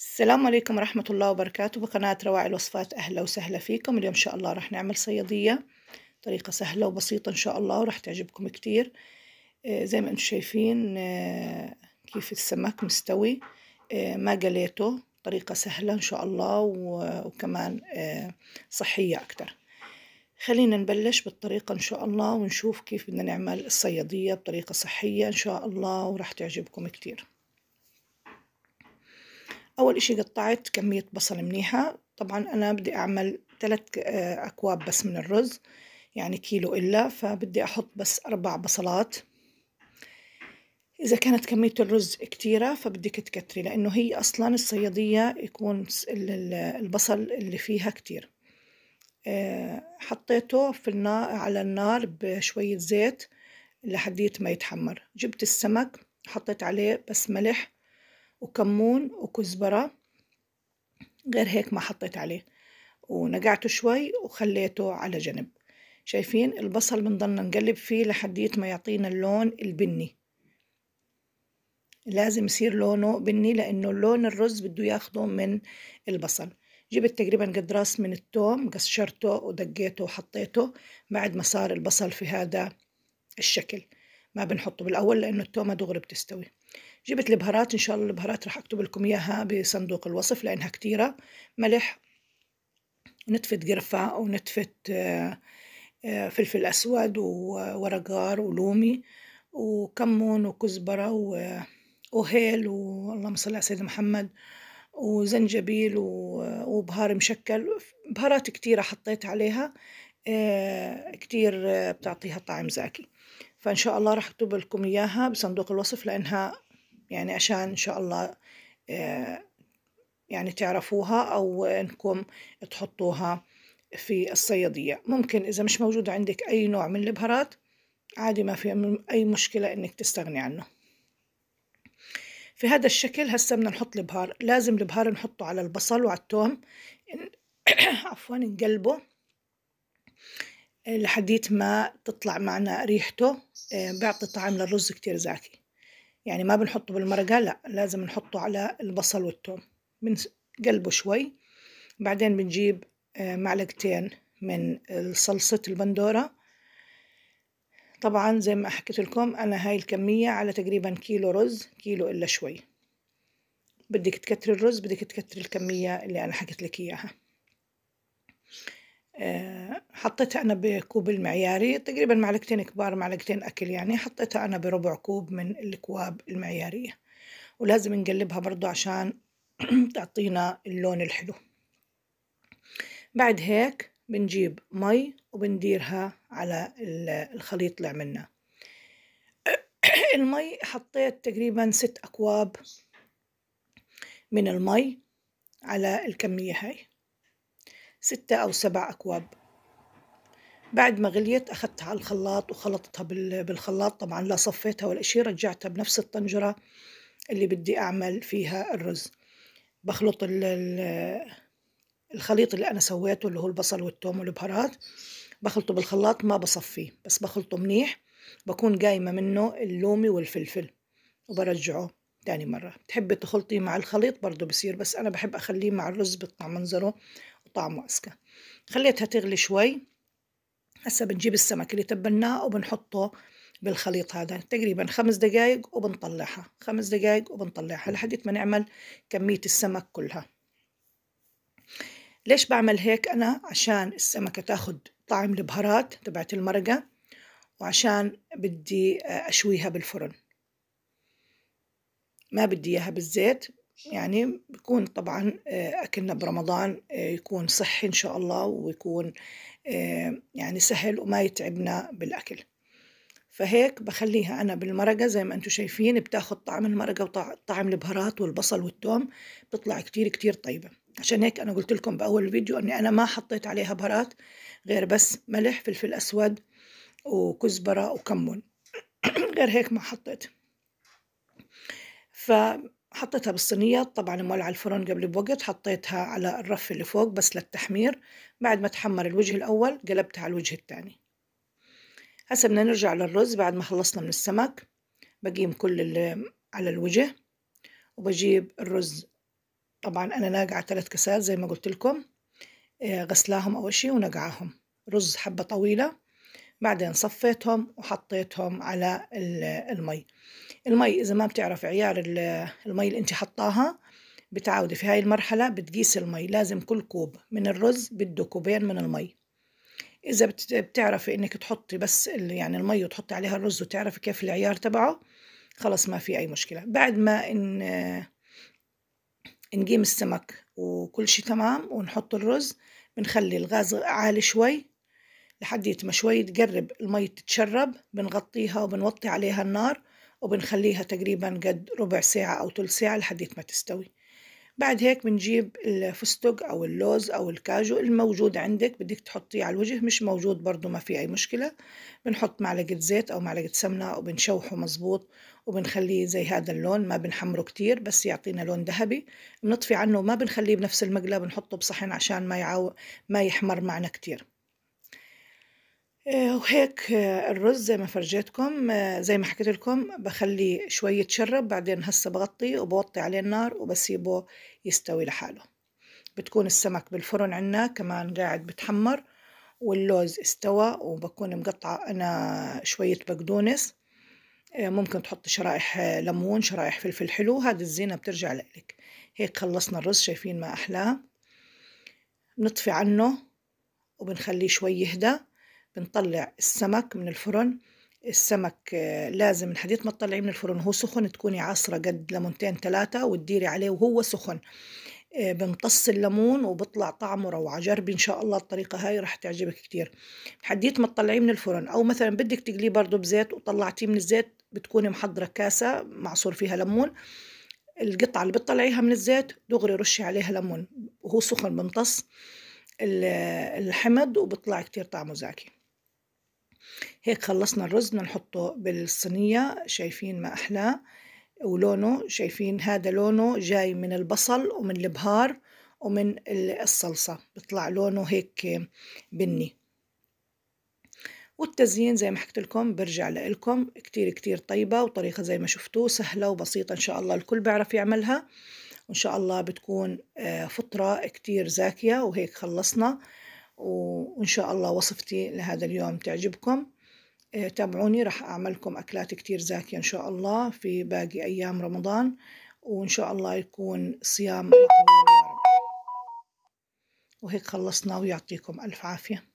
السلام عليكم ورحمة الله وبركاته بقناة رواعي الوصفات أهلا وسهلا فيكم اليوم إن شاء الله راح نعمل صيادية طريقة سهلة وبسيطة إن شاء الله وراح تعجبكم كتير آه، زي ما أنتم شايفين آه، كيف السمك مستوي آه، ما قليته طريقة سهلة إن شاء الله وكمان صحية أكتر خلينا نبلش بالطريقة إن شاء الله ونشوف كيف بدنا نعمل الصيادية بطريقة صحية إن شاء الله وراح تعجبكم كتير أول إشي قطعت كمية بصل منيحة طبعا أنا بدي أعمل ثلاث آه، أكواب بس من الرز يعني كيلو إلا فبدي أحط بس أربع بصلات إذا كانت كمية الرز كتيرة فبدك تكتري لأنه هي أصلا الصيادية يكون البصل اللي فيها كتير آه، حطيته في النار على النار بشوية زيت لحديت ما يتحمر جبت السمك حطيت عليه بس ملح وكمون وكزبرة غير هيك ما حطيت عليه ونقعته شوي وخليته على جنب شايفين البصل بنضلنا نقلب فيه لحديت ما يعطينا اللون البني لازم يصير لونه بني لأنه لون الرز بده ياخده من البصل جبت تقريبا قد راس من التوم قشرته ودقيته وحطيته بعد ما صار البصل في هذا الشكل ما بنحطه بالأول لأنه التومة دغري بتستوي جبت البهارات إن شاء الله البهارات راح أكتب لكم إياها بصندوق الوصف لأنها كتيرة ملح نتفة قرفة ونتفة آه، آه، فلفل أسود وورق غار ولومي وكمون وكزبرة آه، وهيل والله صل على سيدنا محمد وزنجبيل وبهار مشكل بهارات كتيرة حطيت عليها كتير بتعطيها طعم زاكي فإن شاء الله راح أكتب لكم إياها بصندوق الوصف لأنها يعني عشان إن شاء الله آه، يعني تعرفوها أو إنكم تحطوها في الصيادية ممكن إذا مش موجود عندك أي نوع من البهارات عادي ما في أي مشكلة إنك تستغني عنه في هذا الشكل هسه بدنا نحط البهار لازم البهار نحطه على البصل وعلى التوم عفوا نقلبه لحديت ما تطلع معنا ريحته آه، بيعطي طعم للرز كتير زاكي يعني ما بنحطه بالمرقة لا لازم نحطه على البصل والثوم بنقلبه شوي بعدين بنجيب آه، معلقتين من صلصة البندورة طبعا زي ما حكيت لكم أنا هاي الكمية على تقريبا كيلو رز كيلو إلا شوي بدك تكتري الرز بدك تكتري الكمية اللي أنا حكيت لك إياها آه، حطيتها أنا بكوب المعياري تقريبا معلقتين كبار معلقتين أكل يعني حطيتها أنا بربع كوب من الكواب المعيارية ولازم نقلبها برضو عشان تعطينا اللون الحلو بعد هيك بنجيب مي وبنديرها على الخليط اللي عملناه المي حطيت تقريبا ست أكواب من المي على الكمية هاي ستة أو سبع أكواب بعد ما غليت أخذتها على الخلاط وخلطتها بالخلاط طبعا لا صفيتها ولا شيء رجعتها بنفس الطنجرة اللي بدي أعمل فيها الرز بخلط الخليط اللي أنا سويته اللي هو البصل والثوم والبهارات بخلطه بالخلاط ما بصفيه بس بخلطه منيح بكون قايمة منه اللومي والفلفل وبرجعه تاني مرة بتحبي تخلطيه مع الخليط برضه بصير بس أنا بحب أخليه مع الرز بيطلع منظره طعمه أزكى خليتها تغلي شوي هسا بنجيب السمك اللي تبلناه وبنحطه بالخليط هذا تقريبا خمس دقايق وبنطلعها خمس دقايق وبنطلعها لحد ما نعمل كمية السمك كلها ليش بعمل هيك أنا عشان السمكة تاخد طعم البهارات تبعت المرقة وعشان بدي أشويها بالفرن ما بدي إياها بالزيت يعني بيكون طبعا آه، أكلنا برمضان آه، يكون صحي إن شاء الله ويكون آه، يعني سهل وما يتعبنا بالأكل فهيك بخليها أنا بالمرقة زي ما أنتم شايفين بتاخد طعم المرقة وطعم البهارات والبصل والثوم بتطلع كتير كتير طيبة عشان هيك أنا قلت لكم بأول فيديو أني أنا ما حطيت عليها بهارات غير بس ملح فلفل أسود وكزبرة وكمون غير هيك ما حطيت ف حطيتها بالصينية طبعا مولعة الفرن قبل بوقت حطيتها على الرف اللي فوق بس للتحمير بعد ما تحمر الوجه الأول قلبتها على الوجه الثاني هسه بدنا نرجع للرز بعد ما خلصنا من السمك بقيم كل اللي على الوجه وبجيب الرز طبعا أنا ناقعة ثلاث كاسات زي ما قلت لكم آه، غسلاهم أول شيء ونقعاهم رز حبة طويلة بعدين صفيتهم وحطيتهم على المي المي إذا ما بتعرف عيار المي اللي أنت حطاها بتعودي في هاي المرحلة بتقيس المي لازم كل كوب من الرز بده كوبين من المي إذا بتعرفي إنك تحطي بس يعني المي وتحطي عليها الرز وتعرفي كيف العيار تبعه خلص ما في أي مشكلة بعد ما إن نقيم السمك وكل شيء تمام ونحط الرز بنخلي الغاز عالي شوي لحد ما شوي تقرب المي تتشرب بنغطيها وبنوطي عليها النار وبنخليها تقريبا قد ربع ساعة أو ثلث ساعة لحد ما تستوي بعد هيك بنجيب الفستق أو اللوز أو الكاجو الموجود عندك بدك تحطيه على الوجه مش موجود برضو ما في أي مشكلة بنحط معلقة زيت أو معلقة سمنة وبنشوحه مزبوط وبنخليه زي هذا اللون ما بنحمره كتير بس يعطينا لون ذهبي بنطفي عنه ما بنخليه بنفس المقلة بنحطه بصحن عشان ما يعو... ما يحمر معنا كتير آه، وهيك آه، الرز زي ما فرجيتكم آه، زي ما حكيت لكم بخلي شوية شرب بعدين هسه بغطي وبوطي عليه النار وبسيبه يستوي لحاله بتكون السمك بالفرن عنا كمان قاعد بتحمر واللوز استوى وبكون مقطعة أنا شوية بقدونس ممكن تحط شرائح ليمون شرائح فلفل حلو هذا الزينة بترجع لك هيك خلصنا الرز شايفين ما أحلاه بنطفي عنه وبنخليه شوي يهدى بنطلع السمك من الفرن السمك آه، لازم من ما تطلعيه من الفرن وهو سخن تكوني عصرة قد لمونتين ثلاثة وتديري عليه وهو سخن آه، بنقص الليمون وبطلع طعمه روعة جربي إن شاء الله الطريقة هاي رح تعجبك كتير حديت ما تطلعيه من الفرن أو مثلا بدك تقليه برضه بزيت وطلعتيه من الزيت بتكوني محضرة كاسة معصور فيها ليمون القطعة اللي بتطلعيها من الزيت دغري رشي عليها ليمون وهو سخن بمتص الحمض وبطلع كتير طعمه زاكي هيك خلصنا الرز بنحطه نحطه بالصينية شايفين ما أحلاه ولونه شايفين هذا لونه جاي من البصل ومن البهار ومن الصلصة بيطلع لونه هيك بني والتزيين زي ما حكيت لكم برجع لكم كتير كتير طيبة وطريقة زي ما شفتوه سهلة وبسيطة إن شاء الله الكل بيعرف يعملها وإن شاء الله بتكون آه، فطرة كتير زاكية وهيك خلصنا وإن شاء الله وصفتي لهذا اليوم تعجبكم إيه، تابعوني رح أعملكم أكلات كتير زاكية إن شاء الله في باقي أيام رمضان وإن شاء الله يكون صيام مقبول يا رب وهيك خلصنا ويعطيكم ألف عافية